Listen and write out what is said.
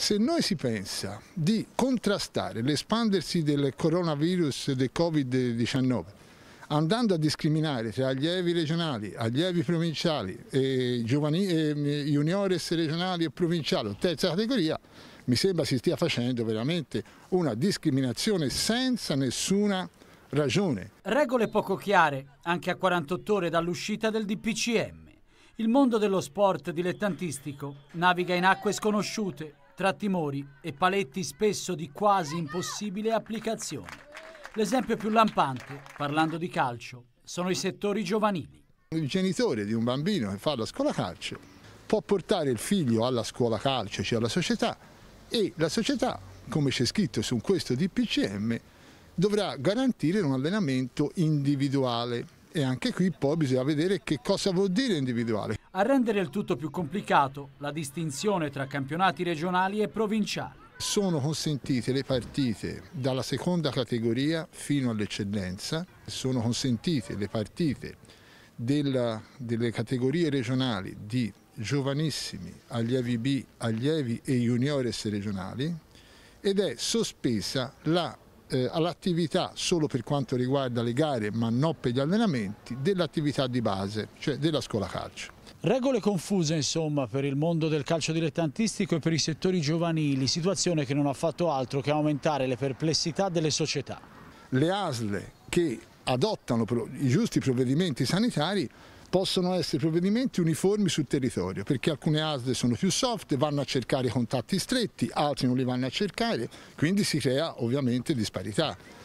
Se noi si pensa di contrastare l'espandersi del coronavirus del Covid-19 andando a discriminare tra allievi regionali, allievi provinciali, e giovani, e mm, juniores regionali e provinciali, terza categoria, mi sembra si stia facendo veramente una discriminazione senza nessuna ragione. Regole poco chiare anche a 48 ore dall'uscita del DPCM. Il mondo dello sport dilettantistico naviga in acque sconosciute tra timori e paletti spesso di quasi impossibile applicazione. L'esempio più lampante, parlando di calcio, sono i settori giovanili. Il genitore di un bambino che fa la scuola calcio può portare il figlio alla scuola calcio, cioè alla società, e la società, come c'è scritto su questo DPCM, dovrà garantire un allenamento individuale e anche qui poi bisogna vedere che cosa vuol dire individuale. A rendere il tutto più complicato la distinzione tra campionati regionali e provinciali. Sono consentite le partite dalla seconda categoria fino all'eccellenza, sono consentite le partite della, delle categorie regionali di giovanissimi, allievi B, allievi e juniores regionali ed è sospesa la eh, all'attività solo per quanto riguarda le gare ma non per gli allenamenti dell'attività di base, cioè della scuola calcio. Regole confuse insomma per il mondo del calcio dilettantistico e per i settori giovanili, situazione che non ha fatto altro che aumentare le perplessità delle società. Le ASL che adottano i giusti provvedimenti sanitari possono essere provvedimenti uniformi sul territorio, perché alcune ASD sono più soft, vanno a cercare contatti stretti, altri non li vanno a cercare, quindi si crea ovviamente disparità.